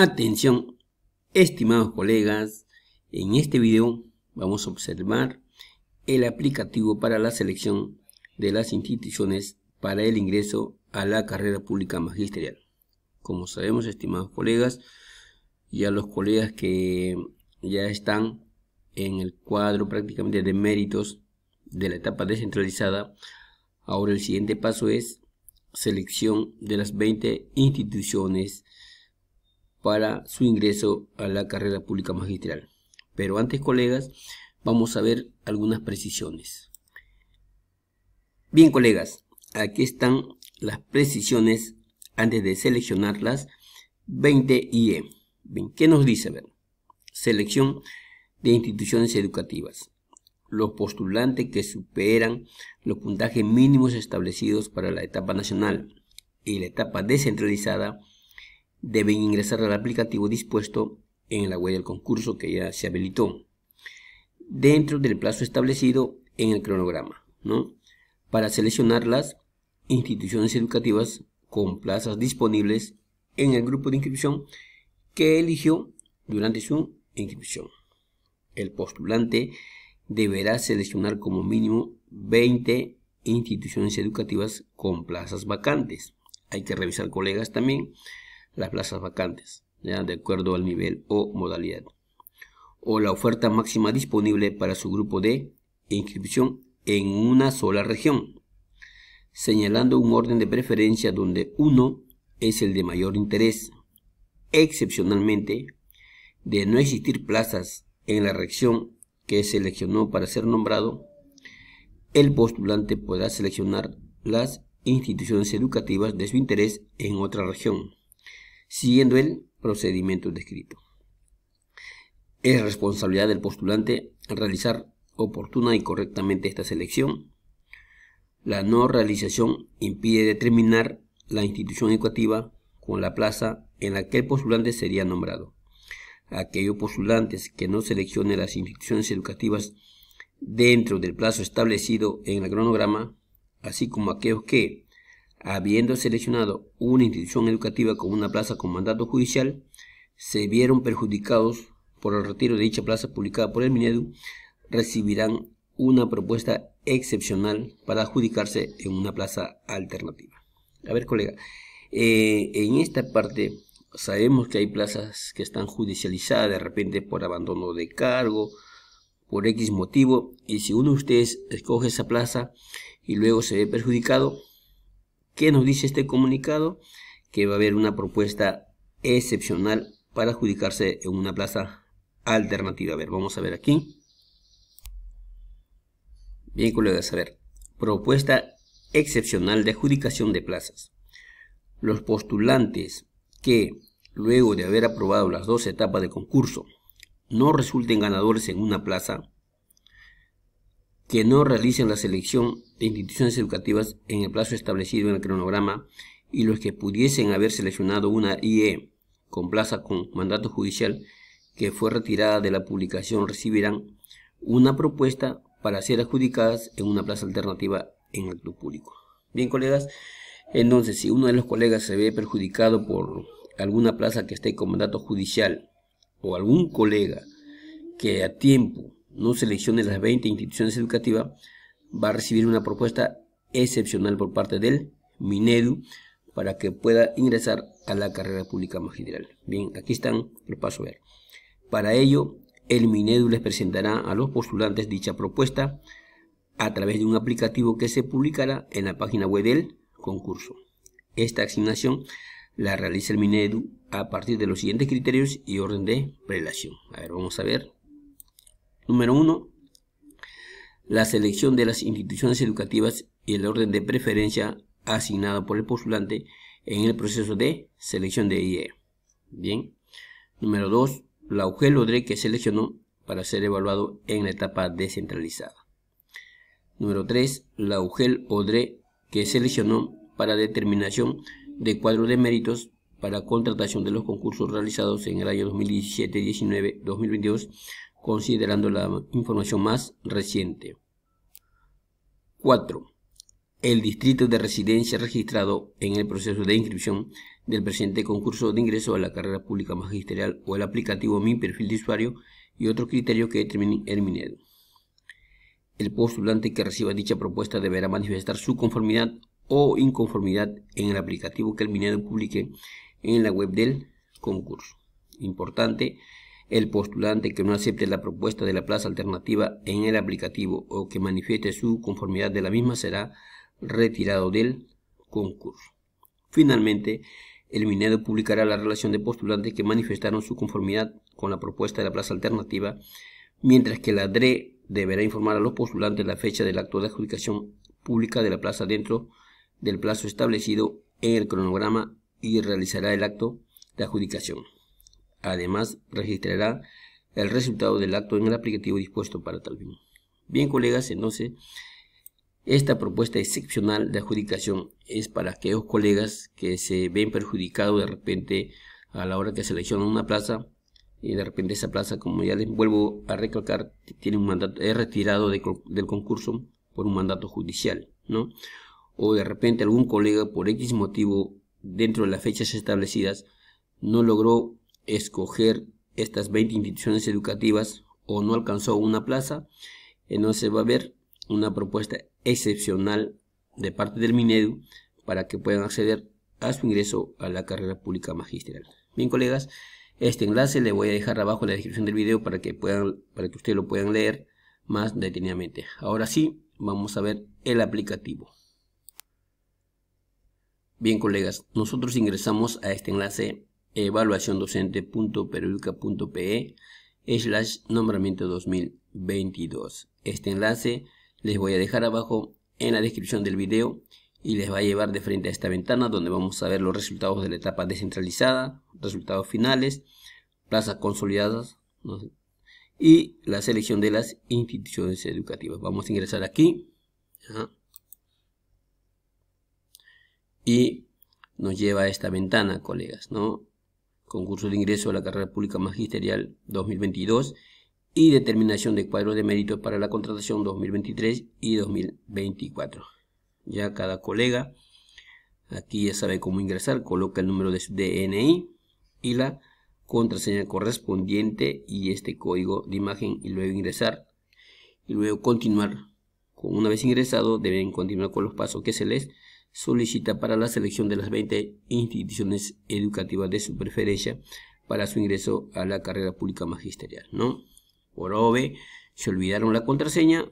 Atención, estimados colegas, en este video vamos a observar el aplicativo para la selección de las instituciones para el ingreso a la carrera pública magisterial. Como sabemos, estimados colegas, y a los colegas que ya están en el cuadro prácticamente de méritos de la etapa descentralizada, ahora el siguiente paso es selección de las 20 instituciones para su ingreso a la carrera pública magistral. Pero antes, colegas, vamos a ver algunas precisiones. Bien, colegas, aquí están las precisiones antes de seleccionarlas 20IE. E. ¿Qué nos dice? selección de instituciones educativas. Los postulantes que superan los puntajes mínimos establecidos para la etapa nacional y la etapa descentralizada deben ingresar al aplicativo dispuesto en la web del concurso que ya se habilitó dentro del plazo establecido en el cronograma ¿no? para seleccionar las instituciones educativas con plazas disponibles en el grupo de inscripción que eligió durante su inscripción. El postulante deberá seleccionar como mínimo 20 instituciones educativas con plazas vacantes. Hay que revisar, colegas, también las plazas vacantes, de acuerdo al nivel o modalidad, o la oferta máxima disponible para su grupo de inscripción en una sola región, señalando un orden de preferencia donde uno es el de mayor interés. Excepcionalmente, de no existir plazas en la región que seleccionó para ser nombrado, el postulante podrá seleccionar las instituciones educativas de su interés en otra región siguiendo el procedimiento descrito. Es responsabilidad del postulante realizar oportuna y correctamente esta selección. La no realización impide determinar la institución educativa con la plaza en la que el postulante sería nombrado. Aquellos postulantes que no seleccionen las instituciones educativas dentro del plazo establecido en el cronograma, así como aquellos que, habiendo seleccionado una institución educativa con una plaza con mandato judicial, se vieron perjudicados por el retiro de dicha plaza publicada por el Minedu, recibirán una propuesta excepcional para adjudicarse en una plaza alternativa. A ver, colega, eh, en esta parte sabemos que hay plazas que están judicializadas de repente por abandono de cargo, por X motivo, y si uno de ustedes escoge esa plaza y luego se ve perjudicado, ¿Qué nos dice este comunicado? Que va a haber una propuesta excepcional para adjudicarse en una plaza alternativa. A ver, vamos a ver aquí. Bien, colegas, a ver. Propuesta excepcional de adjudicación de plazas. Los postulantes que, luego de haber aprobado las dos etapas de concurso, no resulten ganadores en una plaza, que no realicen la selección de instituciones educativas en el plazo establecido en el cronograma y los que pudiesen haber seleccionado una IE con plaza con mandato judicial que fue retirada de la publicación recibirán una propuesta para ser adjudicadas en una plaza alternativa en acto público. Bien, colegas, entonces si uno de los colegas se ve perjudicado por alguna plaza que esté con mandato judicial o algún colega que a tiempo no seleccione las 20 instituciones educativas, va a recibir una propuesta excepcional por parte del Minedu para que pueda ingresar a la carrera pública general. Bien, aquí están los paso ver. Para ello, el Minedu les presentará a los postulantes dicha propuesta a través de un aplicativo que se publicará en la página web del concurso. Esta asignación la realiza el Minedu a partir de los siguientes criterios y orden de prelación. A ver, vamos a ver Número 1. La selección de las instituciones educativas y el orden de preferencia asignado por el postulante en el proceso de selección de IE. Bien. Número 2. La UGEL ODRE que seleccionó para ser evaluado en la etapa descentralizada. Número 3. La UGEL ODRE que seleccionó para determinación de cuadro de méritos para contratación de los concursos realizados en el año 2017, 19, 2022 considerando la información más reciente. 4. El distrito de residencia registrado en el proceso de inscripción del presente concurso de ingreso a la carrera pública magisterial o el aplicativo Mi Perfil de Usuario y otro criterio que determine el minero. El postulante que reciba dicha propuesta deberá manifestar su conformidad o inconformidad en el aplicativo que el minero publique en la web del concurso. Importante, el postulante que no acepte la propuesta de la plaza alternativa en el aplicativo o que manifieste su conformidad de la misma será retirado del concurso. Finalmente, el minero publicará la relación de postulantes que manifestaron su conformidad con la propuesta de la plaza alternativa, mientras que la DRE deberá informar a los postulantes la fecha del acto de adjudicación pública de la plaza dentro del plazo establecido en el cronograma y realizará el acto de adjudicación. Además, registrará el resultado del acto en el aplicativo dispuesto para tal fin. Bien, colegas, entonces, esta propuesta excepcional de adjudicación es para aquellos colegas que se ven perjudicados de repente a la hora que seleccionan una plaza y de repente esa plaza, como ya les vuelvo a recalcar, tiene un mandato, es retirado del concurso por un mandato judicial, ¿no? O de repente algún colega por X motivo dentro de las fechas establecidas no logró escoger estas 20 instituciones educativas o no alcanzó una plaza, entonces eh, va a haber una propuesta excepcional de parte del Minedu para que puedan acceder a su ingreso a la carrera pública magistral. Bien, colegas, este enlace le voy a dejar abajo en la descripción del video para que, puedan, para que ustedes lo puedan leer más detenidamente. Ahora sí, vamos a ver el aplicativo. Bien, colegas, nosotros ingresamos a este enlace evaluaciondocente.peruca.pe slash nombramiento 2022. Este enlace les voy a dejar abajo en la descripción del video y les va a llevar de frente a esta ventana donde vamos a ver los resultados de la etapa descentralizada, resultados finales, plazas consolidadas y la selección de las instituciones educativas. Vamos a ingresar aquí y nos lleva a esta ventana, colegas, ¿no? concurso de ingreso a la carrera pública magisterial 2022 y determinación de cuadro de Mérito para la contratación 2023 y 2024. Ya cada colega aquí ya sabe cómo ingresar, coloca el número de su DNI y la contraseña correspondiente y este código de imagen y luego ingresar y luego continuar. Una vez ingresado deben continuar con los pasos que se les solicita para la selección de las 20 instituciones educativas de su preferencia para su ingreso a la carrera pública magisterial, ¿no? Por ob, se olvidaron la contraseña,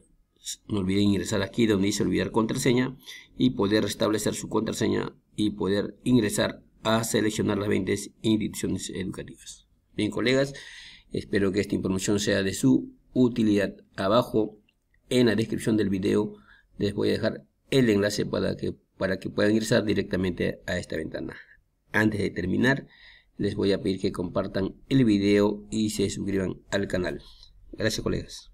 no olviden ingresar aquí donde dice olvidar contraseña y poder restablecer su contraseña y poder ingresar a seleccionar las 20 instituciones educativas. Bien, colegas, espero que esta información sea de su utilidad. Abajo en la descripción del video les voy a dejar el enlace para que para que puedan ingresar directamente a esta ventana. Antes de terminar, les voy a pedir que compartan el video y se suscriban al canal. Gracias colegas.